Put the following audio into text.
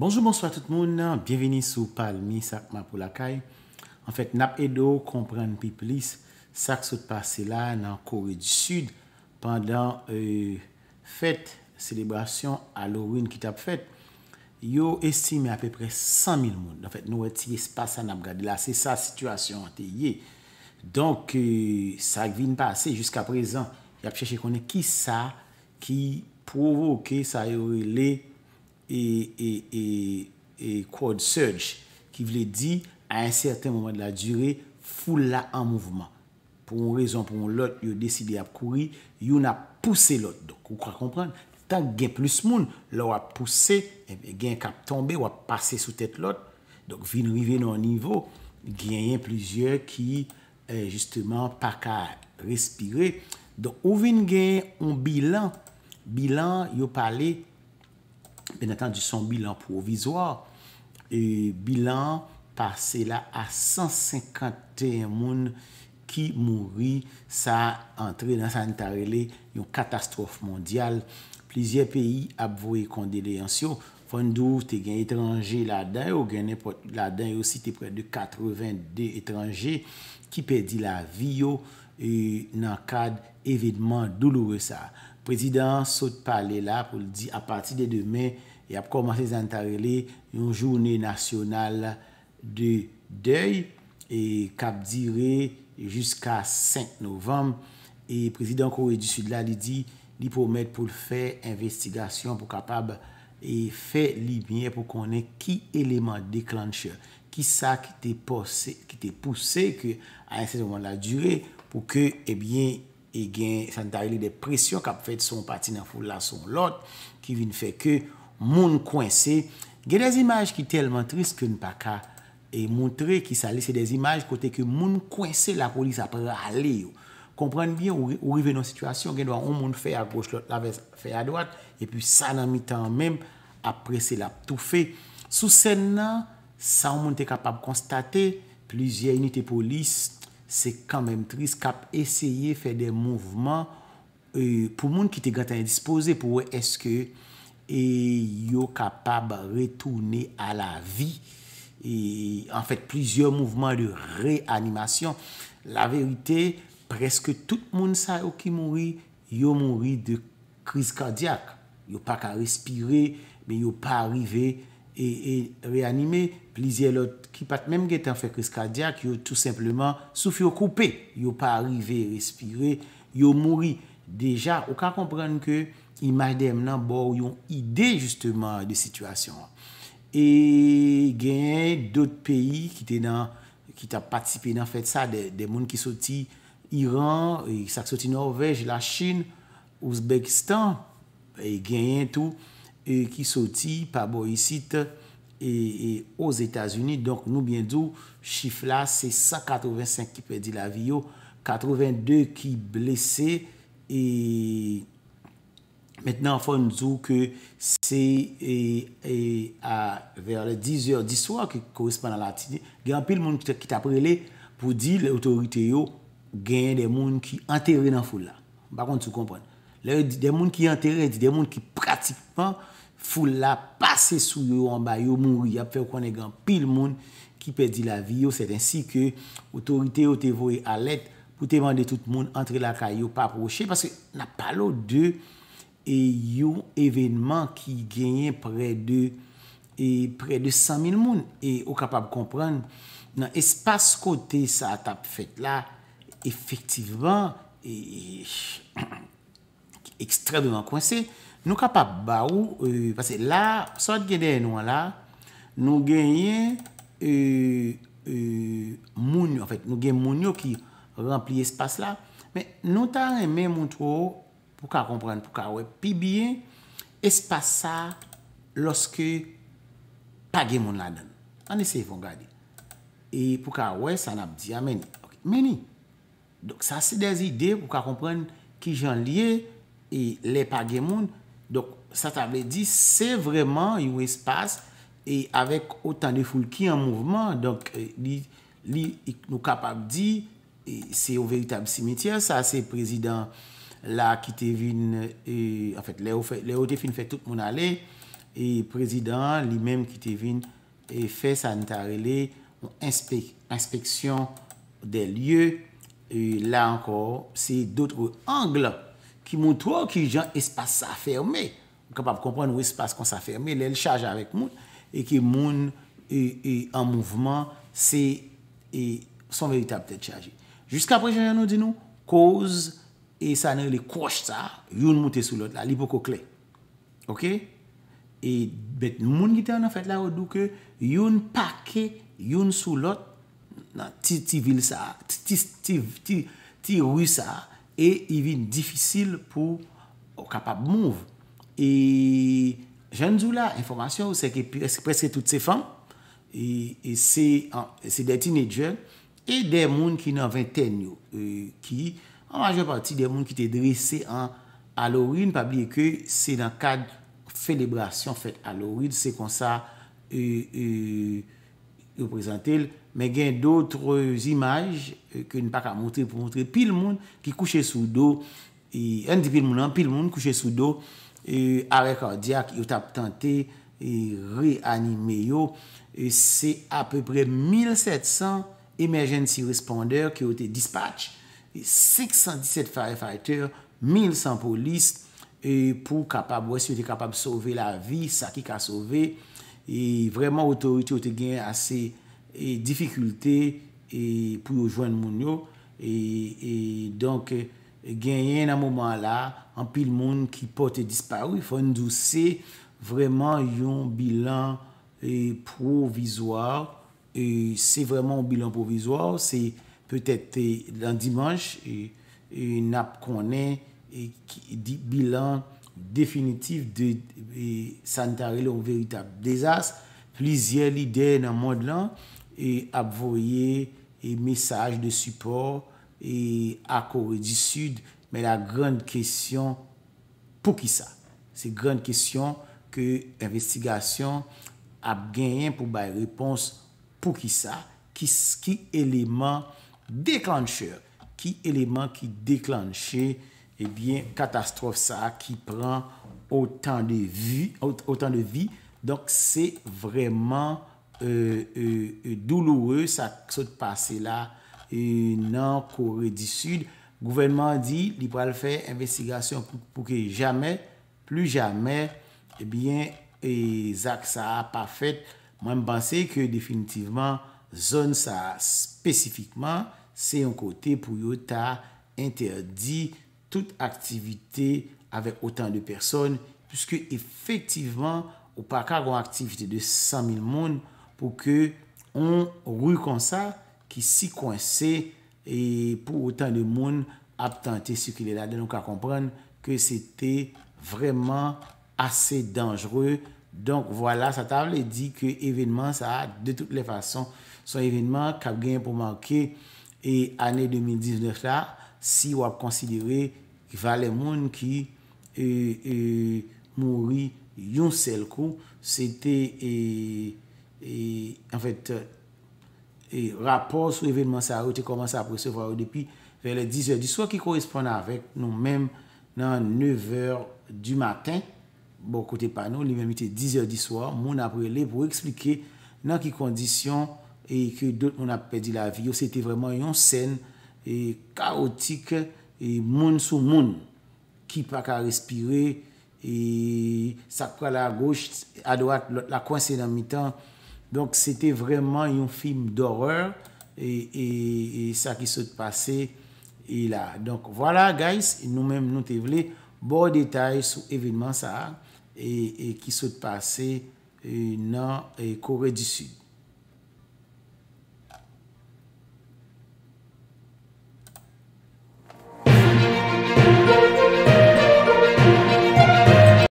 Bonjou, bonsoit tout moun nan. Bienveni sou Palmi, sak ma pou lakay. An fet, nap edo kompren pi plis sak sot pase la nan Kore du Sud pandan euh, fet, selebrasyon alo win ki tap fet. Yo estime apè pre 100.000 moun. An fet, nou eti ye spasa nap gade la. Se sa situasyon an te ye. Donk, sak euh, vin pase. Juska prezan, yap chèche konen ki sa ki provoke sa yore le e quad surge, ki vle di, a un certain mouman de la dure, foule la an mouvman. Pou yon rezon, pou yon lot, yon deside ap kouri, yon ap pousse lot. Donk, ou kwa kompran, tan gen plus moun, la wap pousse, eh gen kap tombe, wap pase sou tet lot. Donk, vin rive nan nivou, gen yon plizye ki, eh, justement, pak a respire. Donk, ou vin gen yon bilan, bilan, yon pale, Ben atan di son bilan provizor. E bilan pase la a 150 ten moun ki mouri sa antre nan sanitarele yon katastrofe mondyal. Plizye peyi ap vwe konde de yansyon. Fon dou te gen etranje la den ou gen ne pot la den ou si te pre de 82 etranje ki perdi la vi yo. E nan kad evidman douloure sa. Prezidant sote pale la pou li di a pati de demen e ap komanse zantarele yon jounen nasyonal de dey e kap dire jiska 5 novem e prezidant kou re di sud la li di li pou met pou l fè investigasyon pou kapab e fè li bine pou konen ki eleman deklancher ki sa ki te pousse ke a ese moment la dure pou ke e eh bien e gen san tarili depresyon kap fet son pati nan foul la son lot ki vin fe ke moun kwen se. Gen des imaj ki telman trist ke n pa ka e moun tre ki sa lese des imaj kote ke moun kwen se la polis apre a le yo. Komprende bien ou rive nan situasyon gen do an moun fe a goch lot la fe a doat e pi sa nan mi tan men apre se la tout fe. Sou sen nan sa moun te kapab konstate plizye unitè polis Se kan menm tris kap esyeye fe de mouvman pou moun ki te gaten dispose pou eske yo kapab retoune a la vi. En fet, plizye mouvman de reanimasyon. La verite, preske tout moun sa yo ki mouri, yo mouri de kriz kardyak. Yo pa ka respire, yo pa arrive. E reanime, plizye lot ki pat menm getan fekres kadyak yo tout simplement souf yo koupe. Yo pa arrive, respire, yo mori. Deja, ou ka komprende ke imajdem nan bo yon ide justement de situasyon. E genye, dot peyi ki te nan, ki ta patipe nan fet sa, de moun ki soti Iran, sa ki soti Norvej, la Chin, Uzbekistan, genye tout. E ki soti pa boyisit e, e os Etats-Unis. Donk nou bin djou, chif la, se 185 ki pedi la vi yo, 82 ki blese, e metnen an fon djou ke se e, e a ver le 10 yo di swa ki korespanda la titi, gen apil moun ki ta prele pou di le otorite yo gen de moun ki anteri nan foul la. Bakon sou komponne. Lè yon di den moun ki enterè, di den moun ki pratikman foul la pase sou yo an ba yo moun. Yon ap fè ou konen gan pil moun ki pedi la vi yo. Sè d'ansi ke otorite yo te voye alèt pou te vande tout moun antre la ka yo paproche. Pase nan palo de yo evenman ki genyen pre de 100.000 moun. E ou kapab kompran nan espas kote sa atap fèt la efektivman. ekstremlyan kwen se, nou ka pa ba ou pase la, saot gen den nou an la nou genye moun yo, nou gen moun yo ki rempli espase la nou tan en men moun tou pou ka kompren pou ka we pi biye espase sa loske pa gen moun la den an ese yon fongade pou ka we san ap diya meni meni, sa se dez ide pou ka kompren ki jan liye e lè pa gen moun. Donk, sa tabè di, se vreman y wè spas, e avèk otan de foul ki an mouvman, donk, e, li nou kapap di, e, se yon vèritab simetiyan, sa se prezidant la ki te vin, e, en fèt, lè ou te fin fè tout moun alè, e prezidant li mèm ki te vin, e fè sanitare li, ou inspeksyon de lye, e lè ankor, se doutre an glan, ki moun tro ki jan espase sa ferme, mkabab kompren w espase kon sa ferme, lè l chaje avèk moun, e ki moun e, e an mouvman, se e, son verita ptè chaje. Jiska apre jan jan nou di nou, koz e sanè lè kouche sa, youn moutè sou lot la, li pou kò kle. Ok? E bet moun gitan an fèt la, youn pakè, youn sou lot, ti vil sa, ti rwi sa, E yi vin difisil pou kapap mouv. E jen zou la informasyon ou se ke preske tout se fan. E, e se de tinejjen. E de moun ki nan vinten yo. E, ki an majon pati de moun ki te dresen an alorin. Pabli ke se nan kade felebrasyon fet alorin. Se kon sa... E, Euh, yo prezante l, me gen d'otre imaj, ke n pa ka montre pou montre pil moun, ki kouche sou do en di pil moun an, pil moun kouche sou do, arek kardia ki yo tap tante re-anime yo se ap pre 1700 emergency responder ki yo te dispatch 617 firefighter 1100 polis pou kapab, wè si yo te kapab sove la vi sa ki ka sove e vreman otorite ou te genye ase e difikulte e pou yo jwen moun yo e, e donk genye nan mouman la anpil moun ki pote dispari fondou se vreman yon bilan e provizor e se vreman yon bilan provizor se peutet lan dimanche e nap konen bilan Definitif de sanitaril ou veritab dezas, plizier lidè nan mod lan, ap voye mesaj de suport, akore di sud, men la gran kesyon pou ki sa. Se gran kesyon ke investigasyon ap genyen pou bay repons pou ki sa, ki eleman deklanche, ki eleman ki deklanche, katastrofe eh sa ki pran otan de vi. Donk se vreman douloure sa ksot pase la nan Kore di sud. Gouvenman di, li pral fe investigasyon pou ke jame, plus jame, e eh bien, e zak sa pa fet. Mwen m ban se ke definitivman zon sa spesifikman se yon kote pou yon ta interdi tout aktivite avèk otan de person, pwiske efektiveman, ou pa ka gwa aktivite de 100 000 moun, pou ke on rou kon sa, ki si kon se, e pou otan de moun ap tante sikile la, de nou ka kompran ke sete vreman ase dangereu. Donk, wala, sa table di ke evenman sa, de tout le fason, son evenman, Kabgen pou manke, e ane 2019 la, si yo ap konsidere valè moun ki e, e, mouri yon sel ko se te e, en fèt rapport sou evenement sa ou te komanse ap resevo ou depi velè 10è di so ki koresponna avèk nou mèm nan 9è du matè bo kote panou li mèmite 10è di so moun ap rele pou eksplike nan ki kondisyon e ki dout moun ap pedi la vi yo se te vèman yon sèn E kaotik e moun sou moun ki pa ka respire e sa kwa la goch a doak la kwen se nan mi tan donk se te vreman yon film d'horror e sa ki sot pase e la. Donk wala guys nou menm nou te vle bo detay sou evenman sa e ki sot pase nan Kore du Sud